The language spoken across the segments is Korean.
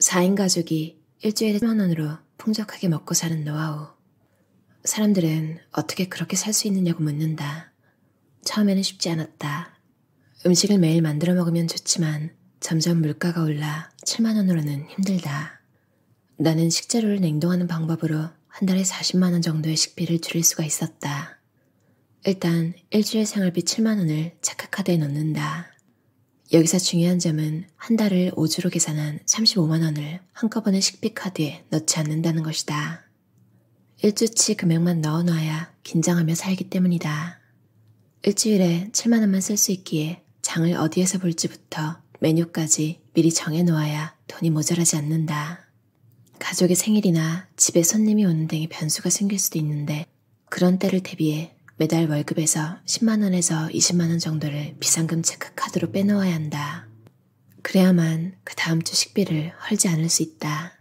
4인 가족이 일주일에 1만 원으로 풍족하게 먹고 사는 노하우. 사람들은 어떻게 그렇게 살 수 있느냐고 묻는다. 처음에는 쉽지 않았다. 음식을 매일 만들어 먹으면 좋지만 점점 물가가 올라 7만 원으로는 힘들다. 나는 식재료를 냉동하는 방법으로 한 달에 40만 원 정도의 식비를 줄일 수가 있었다. 일단 일주일 생활비 7만 원을 체크카드에 넣는다. 여기서 중요한 점은 한 달을 5주로 계산한 35만원을 한꺼번에 식비카드에 넣지 않는다는 것이다. 1주치 금액만 넣어놔야 긴장하며 살기 때문이다. 일주일에 7만원만 쓸 수 있기에 장을 어디에서 볼지부터 메뉴까지 미리 정해놓아야 돈이 모자라지 않는다. 가족의 생일이나 집에 손님이 오는 등의 변수가 생길 수도 있는데 그런 때를 대비해 매달 월급에서 10만원에서 20만원 정도를 비상금 체크카드로 빼놓아야 한다. 그래야만 그 다음 주 식비를 헐지 않을 수 있다.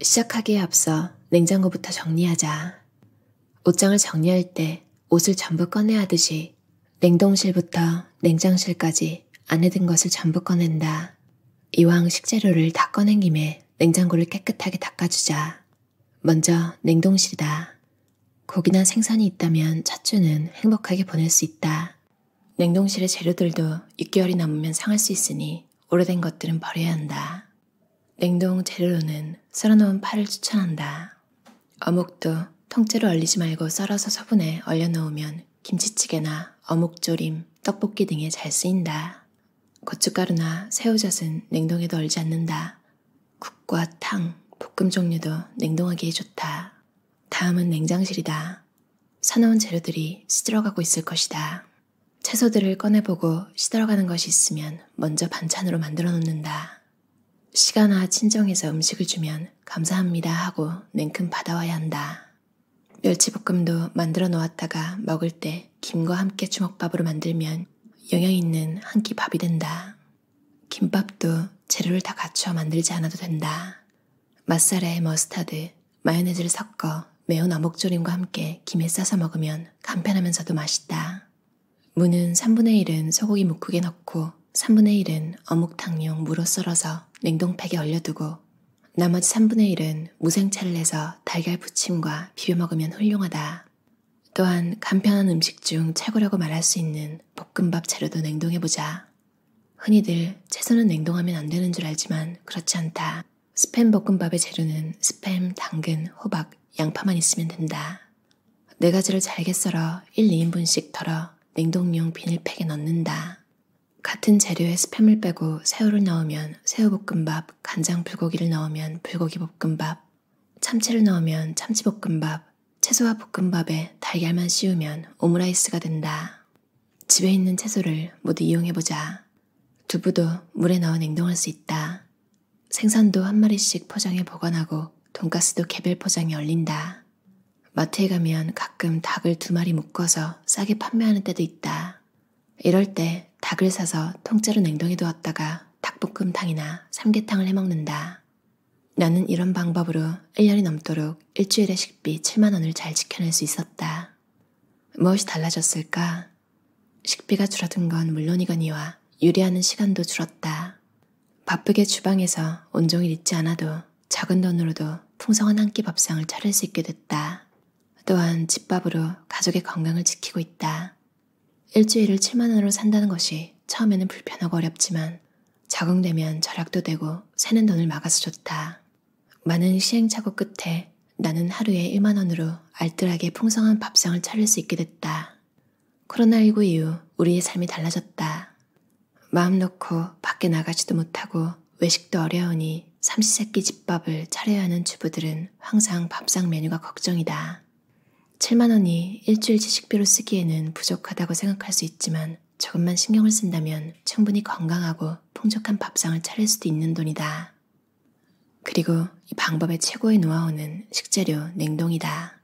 시작하기에 앞서 냉장고부터 정리하자. 옷장을 정리할 때 옷을 전부 꺼내 야 하듯이 냉동실부터 냉장실까지 안에 든 것을 전부 꺼낸다. 이왕 식재료를 다 꺼낸 김에 냉장고를 깨끗하게 닦아주자. 먼저 냉동실이다. 고기나 생선이 있다면 첫주는 행복하게 보낼 수 있다. 냉동실의 재료들도 6개월이 넘으면 상할 수 있으니 오래된 것들은 버려야 한다. 냉동 재료로는 썰어놓은 파를 추천한다. 어묵도 통째로 얼리지 말고 썰어서 소분해 얼려놓으면 김치찌개나 어묵조림, 떡볶이 등에 잘 쓰인다. 고춧가루나 새우젓은 냉동에도 얼지 않는다. 국과 탕, 볶음 종류도 냉동하기에 좋다. 다음은 냉장실이다. 사놓은 재료들이 시들어가고 있을 것이다. 채소들을 꺼내보고 시들어가는 것이 있으면 먼저 반찬으로 만들어 놓는다. 시간아 친정에서 음식을 주면 감사합니다 하고 냉큼 받아와야 한다. 멸치볶음도 만들어 놓았다가 먹을 때 김과 함께 주먹밥으로 만들면 영양 있는 한 끼 밥이 된다. 김밥도 재료를 다 갖춰 만들지 않아도 된다. 맛살에 머스타드, 마요네즈를 섞어 매운 어묵조림과 함께 김에 싸서 먹으면 간편하면서도 맛있다. 무는 3분의 1은 소고기 묵국에 넣고 3분의 1은 어묵탕용 무로 썰어서 냉동팩에 얼려두고 나머지 3분의 1은 무생채를 내서 달걀 부침과 비벼 먹으면 훌륭하다. 또한 간편한 음식 중 최고라고 말할 수 있는 볶음밥 재료도 냉동해보자. 흔히들 채소는 냉동하면 안 되는 줄 알지만 그렇지 않다. 스팸 볶음밥의 재료는 스팸, 당근, 호박, 양파만 있으면 된다. 네 가지를 잘게 썰어 1, 2인분씩 덜어 냉동용 비닐팩에 넣는다. 같은 재료에 스팸을 빼고 새우를 넣으면 새우볶음밥, 간장 불고기를 넣으면 불고기 볶음밥, 참치를 넣으면 참치볶음밥, 채소와 볶음밥에 달걀만 씌우면 오므라이스가 된다. 집에 있는 채소를 모두 이용해보자. 두부도 물에 넣어 냉동할 수 있다. 생선도 한 마리씩 포장해 보관하고 돈가스도 개별 포장이 열린다. 마트에 가면 가끔 닭을 두 마리 묶어서 싸게 판매하는 때도 있다. 이럴 때 닭을 사서 통째로 냉동해 두었다가 닭볶음탕이나 삼계탕을 해먹는다. 나는 이런 방법으로 1년이 넘도록 일주일에 식비 7만원을 잘 지켜낼 수 있었다. 무엇이 달라졌을까? 식비가 줄어든 건 물론이거니와 유리하는 시간도 줄었다. 바쁘게 주방에서 온종일 있지 않아도 작은 돈으로도 풍성한 한 끼 밥상을 차릴 수 있게 됐다. 또한 집밥으로 가족의 건강을 지키고 있다. 일주일을 7만원으로 산다는 것이 처음에는 불편하고 어렵지만 적응되면 절약도 되고 새는 돈을 막아서 좋다. 많은 시행착오 끝에 나는 하루에 1만원으로 알뜰하게 풍성한 밥상을 차릴 수 있게 됐다. 코로나19 이후 우리의 삶이 달라졌다. 마음 놓고 밖에 나가지도 못하고 외식도 어려우니 삼시세끼 집밥을 차려야 하는 주부들은 항상 밥상 메뉴가 걱정이다. 7만원이 일주일치 식비로 쓰기에는 부족하다고 생각할 수 있지만 조금만 신경을 쓴다면 충분히 건강하고 풍족한 밥상을 차릴 수도 있는 돈이다. 그리고 이 방법의 최고의 노하우는 식재료 냉동이다.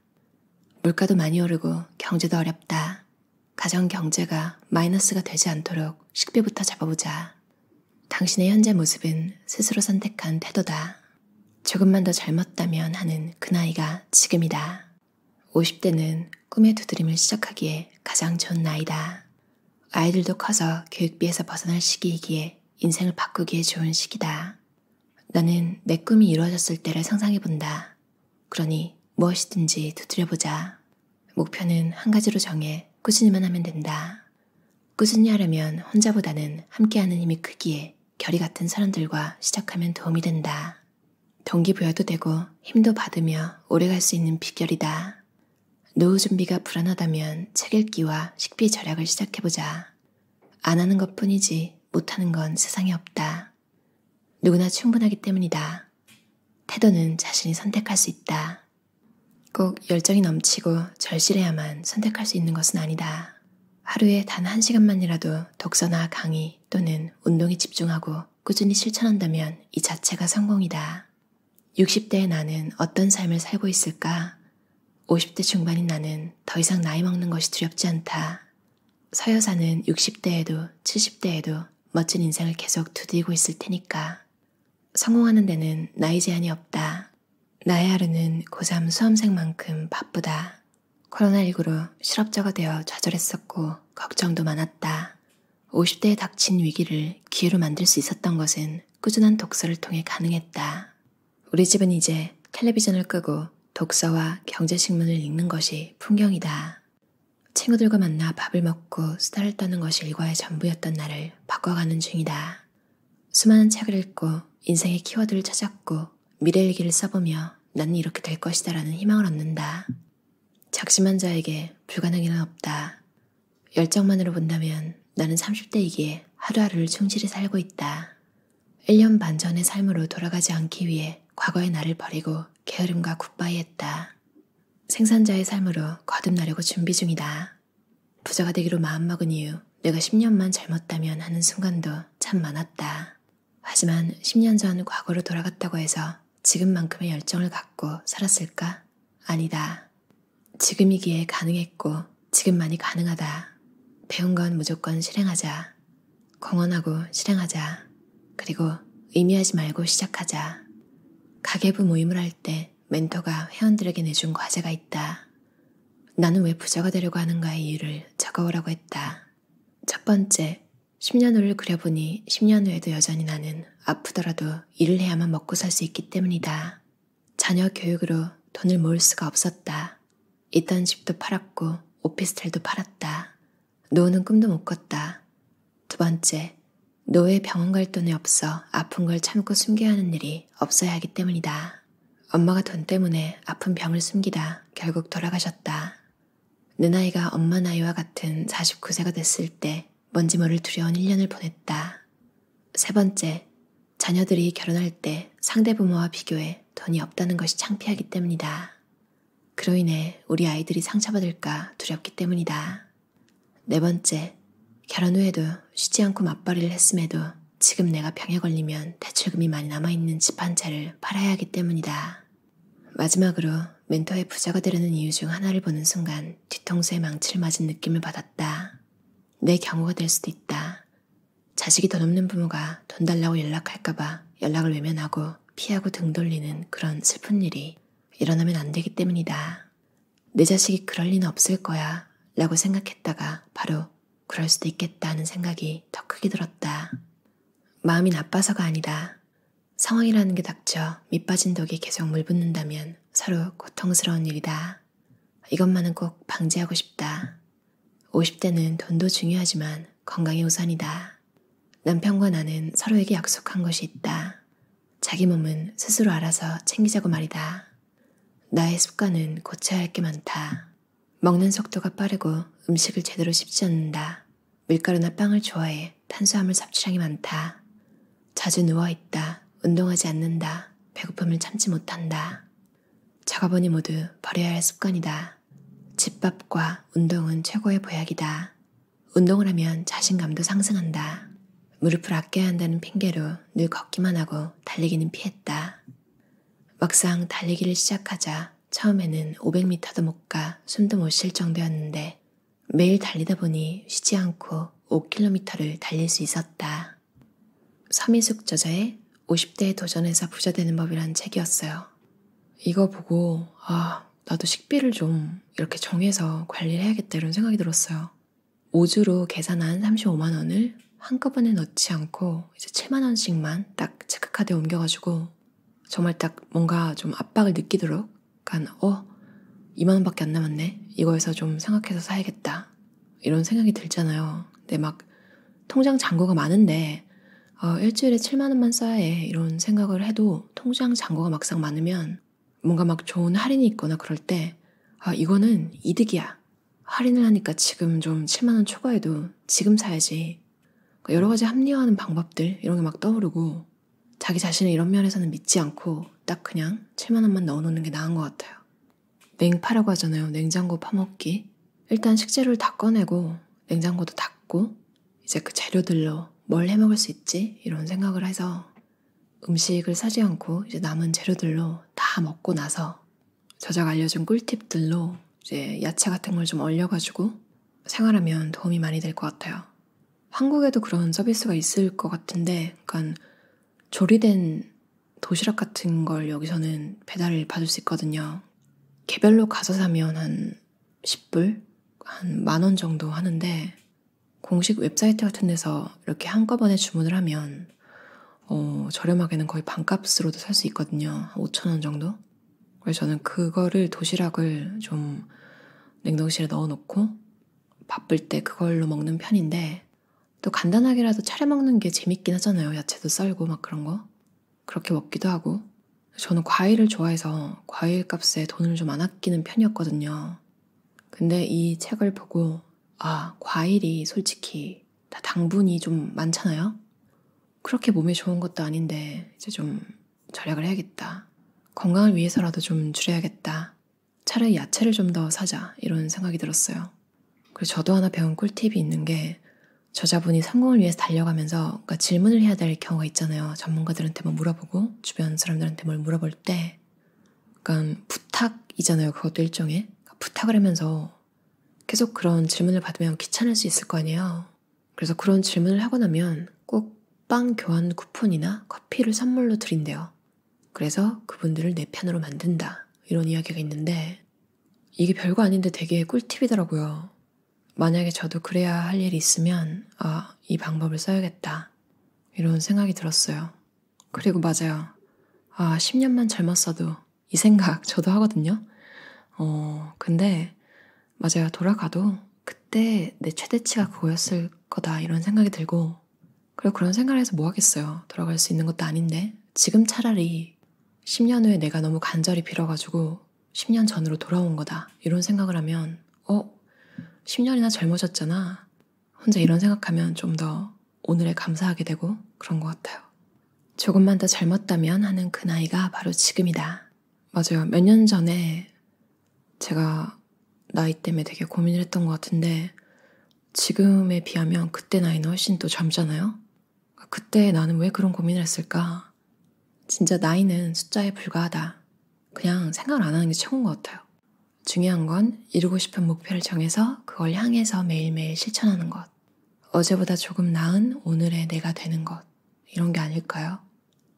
물가도 많이 오르고 경제도 어렵다. 가정 경제가 마이너스가 되지 않도록 식비부터 잡아보자. 당신의 현재 모습은 스스로 선택한 태도다. 조금만 더 젊었다면 하는 그 나이가 지금이다. 50대는 꿈의 두드림을 시작하기에 가장 좋은 나이다. 아이들도 커서 교육비에서 벗어날 시기이기에 인생을 바꾸기에 좋은 시기다. 나는 내 꿈이 이루어졌을 때를 상상해본다. 그러니 무엇이든지 두드려보자. 목표는 한 가지로 정해 꾸준히만 하면 된다. 꾸준히 하려면 혼자보다는 함께하는 힘이 크기에 결이 같은 사람들과 시작하면 도움이 된다. 동기부여도 되고 힘도 받으며 오래갈 수 있는 비결이다. 노후 준비가 불안하다면 책 읽기와 식비 절약을 시작해보자. 안 하는 것 뿐이지 못하는 건 세상에 없다. 누구나 충분하기 때문이다. 태도는 자신이 선택할 수 있다. 꼭 열정이 넘치고 절실해야만 선택할 수 있는 것은 아니다. 하루에 단 한 시간만이라도 독서나 강의 또는 운동에 집중하고 꾸준히 실천한다면 이 자체가 성공이다. 60대의 나는 어떤 삶을 살고 있을까? 50대 중반인 나는 더 이상 나이 먹는 것이 두렵지 않다. 서여사는 60대에도 70대에도 멋진 인생을 계속 두드리고 있을 테니까. 성공하는 데는 나이 제한이 없다. 나의 하루는 고3 수험생만큼 바쁘다. 코로나19로 실업자가 되어 좌절했었고 걱정도 많았다. 50대에 닥친 위기를 기회로 만들 수 있었던 것은 꾸준한 독서를 통해 가능했다. 우리 집은 이제 텔레비전을 끄고 독서와 경제신문을 읽는 것이 풍경이다. 친구들과 만나 밥을 먹고 수다를 떠는 것이 일과의 전부였던 나를 바꿔가는 중이다. 수많은 책을 읽고 인생의 키워드를 찾았고 미래일기를 써보며 난 이렇게 될 것이다 라는 희망을 얻는다. 작심한 자에게 불가능이란 없다. 열정만으로 본다면 나는 30대이기에 하루하루를 충실히 살고 있다. 1년 반 전의 삶으로 돌아가지 않기 위해 과거의 나를 버리고 게으름과 굿바이 했다. 생산자의 삶으로 거듭나려고 준비 중이다. 부자가 되기로 마음먹은 이유 내가 10년만 젊었다면 하는 순간도 참 많았다. 하지만 10년 전 과거로 돌아갔다고 해서 지금만큼의 열정을 갖고 살았을까? 아니다. 지금이기에 가능했고 지금만이 가능하다. 배운 건 무조건 실행하자. 공헌하고 실행하자. 그리고 의미하지 말고 시작하자. 가계부 모임을 할 때 멘토가 회원들에게 내준 과제가 있다. 나는 왜 부자가 되려고 하는가의 이유를 적어오라고 했다. 첫 번째, 10년 후를 그려보니 10년 후에도 여전히 나는 아프더라도 일을 해야만 먹고 살 수 있기 때문이다. 자녀 교육으로 돈을 모을 수가 없었다. 있던 집도 팔았고 오피스텔도 팔았다. 노는 꿈도 못 꿨다. 두 번째, 노의 병원 갈 돈이 없어 아픈 걸 참고 숨겨야 하는 일이 없어야 하기 때문이다. 엄마가 돈 때문에 아픈 병을 숨기다 결국 돌아가셨다. 누나이가 엄마 나이와 같은 49세가 됐을 때 뭔지 모를 두려운 1년을 보냈다. 세 번째, 자녀들이 결혼할 때 상대 부모와 비교해 돈이 없다는 것이 창피하기 때문이다. 그로 인해 우리 아이들이 상처받을까 두렵기 때문이다. 네 번째, 결혼 후에도 쉬지 않고 맞벌이를 했음에도 지금 내가 병에 걸리면 대출금이 많이 남아있는 집 한 채를 팔아야 하기 때문이다. 마지막으로 멘토의 부자가 되려는 이유 중 하나를 보는 순간 뒤통수에 망치를 맞은 느낌을 받았다. 내 경우가 될 수도 있다. 자식이 돈 없는 부모가 돈 달라고 연락할까봐 연락을 외면하고 피하고 등 돌리는 그런 슬픈 일이 일어나면 안 되기 때문이다. 내 자식이 그럴 리는 없을 거야 라고 생각했다가 바로 그럴 수도 있겠다 하는 생각이 더 크게 들었다. 마음이 나빠서가 아니다. 상황이라는 게 닥쳐 밑빠진 독이 계속 물붓는다면 서로 고통스러운 일이다. 이것만은 꼭 방지하고 싶다. 50대는 돈도 중요하지만 건강이 우선이다. 남편과 나는 서로에게 약속한 것이 있다. 자기 몸은 스스로 알아서 챙기자고 말이다. 나의 습관은 고쳐야 할 게 많다. 먹는 속도가 빠르고 음식을 제대로 씹지 않는다. 밀가루나 빵을 좋아해 탄수화물 섭취량이 많다. 자주 누워있다. 운동하지 않는다. 배고픔을 참지 못한다. 작업원이 모두 버려야 할 습관이다. 집밥과 운동은 최고의 보약이다. 운동을 하면 자신감도 상승한다. 무릎을 아껴야 한다는 핑계로 늘 걷기만 하고 달리기는 피했다. 막상 달리기를 시작하자 처음에는 500m도 못 가 숨도 못 쉴 정도였는데 매일 달리다 보니 쉬지 않고 5km를 달릴 수 있었다. 서민숙 저자의 50대에 도전해서 부자 되는 법이란 책이었어요. 이거 보고 아 나도 식비를 좀 이렇게 정해서 관리를 해야겠다 이런 생각이 들었어요. 5주로 계산한 35만 원을 한꺼번에 넣지 않고 이제 7만 원씩만 딱 체크카드에 옮겨가지고 정말 딱 뭔가 좀 압박을 느끼도록 약간 어? 2만원밖에 안 남았네 이거에서 좀 생각해서 사야겠다 이런 생각이 들잖아요 근데 막 통장 잔고가 많은데 어, 일주일에 7만원만 써야 해 이런 생각을 해도 통장 잔고가 막상 많으면 뭔가 막 좋은 할인이 있거나 그럴 때 아, 이거는 이득이야 할인을 하니까 지금 좀 7만원 초과해도 지금 사야지 그러니까 여러 가지 합리화하는 방법들 이런 게 막 떠오르고 자기 자신을 이런 면에서는 믿지 않고 딱 그냥 7만원만 넣어놓는 게 나은 것 같아요. 냉파라고 하잖아요. 냉장고 파먹기. 일단 식재료를 다 꺼내고 냉장고도 닫고 이제 그 재료들로 뭘 해먹을 수 있지? 이런 생각을 해서 음식을 사지 않고 이제 남은 재료들로 다 먹고 나서 저작 알려준 꿀팁들로 이제 야채 같은 걸 좀 얼려가지고 생활하면 도움이 많이 될 것 같아요. 한국에도 그런 서비스가 있을 것 같은데, 그러니까 조리된 도시락 같은 걸 여기서는 배달을 받을 수 있거든요. 개별로 가서 사면 한 10불? 한 만 원 정도 하는데, 공식 웹사이트 같은 데서 이렇게 한꺼번에 주문을 하면, 어, 저렴하게는 거의 반값으로도 살 수 있거든요. 5천원 정도? 그래서 저는 그거를 도시락을 좀 냉동실에 넣어놓고, 바쁠 때 그걸로 먹는 편인데, 또 간단하게라도 차려 먹는 게 재밌긴 하잖아요. 야채도 썰고 막 그런 거. 그렇게 먹기도 하고. 저는 과일을 좋아해서 과일 값에 돈을 좀 안 아끼는 편이었거든요. 근데 이 책을 보고, 아, 과일이 솔직히 다 당분이 좀 많잖아요? 그렇게 몸에 좋은 것도 아닌데, 이제 좀 절약을 해야겠다. 건강을 위해서라도 좀 줄여야겠다. 차라리 야채를 좀 더 사자. 이런 생각이 들었어요. 그리고 저도 하나 배운 꿀팁이 있는 게, 저자분이 성공을 위해서 달려가면서 그러니까 질문을 해야 될 경우가 있잖아요. 전문가들한테 뭐 물어보고 주변 사람들한테 뭘 물어볼 때그러 부탁이잖아요. 그것도 일종의 그러니까 부탁을 하면서 계속 그런 질문을 받으면 귀찮을 수 있을 거 아니에요. 그래서 그런 질문을 하고 나면 꼭 빵 교환 쿠폰이나 커피를 선물로 드린대요. 그래서 그분들을 내 편으로 만든다. 이런 이야기가 있는데 이게 별거 아닌데 되게 꿀팁이더라고요. 만약에 저도 그래야 할 일이 있으면, 아, 이 방법을 써야겠다. 이런 생각이 들었어요. 그리고 맞아요. 아, 10년만 젊었어도 이 생각 저도 하거든요. 어, 근데 맞아요. 돌아가도 그때 내 최대치가 그거였을 거다. 이런 생각이 들고, 그리고 그런 생각을 해서 뭐 하겠어요. 돌아갈 수 있는 것도 아닌데, 지금 차라리 10년 후에 내가 너무 간절히 빌어가지고 10년 전으로 돌아온 거다. 이런 생각을 하면, 어, 10년이나 젊어졌잖아. 혼자 이런 생각하면 좀 더 오늘에 감사하게 되고 그런 것 같아요. 조금만 더 젊었다면 하는 그 나이가 바로 지금이다. 맞아요. 몇 년 전에 제가 나이 때문에 되게 고민을 했던 것 같은데 지금에 비하면 그때 나이는 훨씬 더 젊잖아요? 그때 나는 왜 그런 고민을 했을까? 진짜 나이는 숫자에 불과하다. 그냥 생각을 안 하는 게 최고인 것 같아요. 중요한 건 이루고 싶은 목표를 정해서 그걸 향해서 매일매일 실천하는 것. 어제보다 조금 나은 오늘의 내가 되는 것. 이런 게 아닐까요?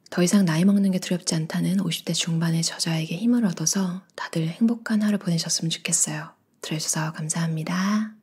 더 이상 나이 먹는 게 두렵지 않다는 50대 중반의 저자에게 힘을 얻어서 다들 행복한 하루 보내셨으면 좋겠어요. 들어주셔서 감사합니다.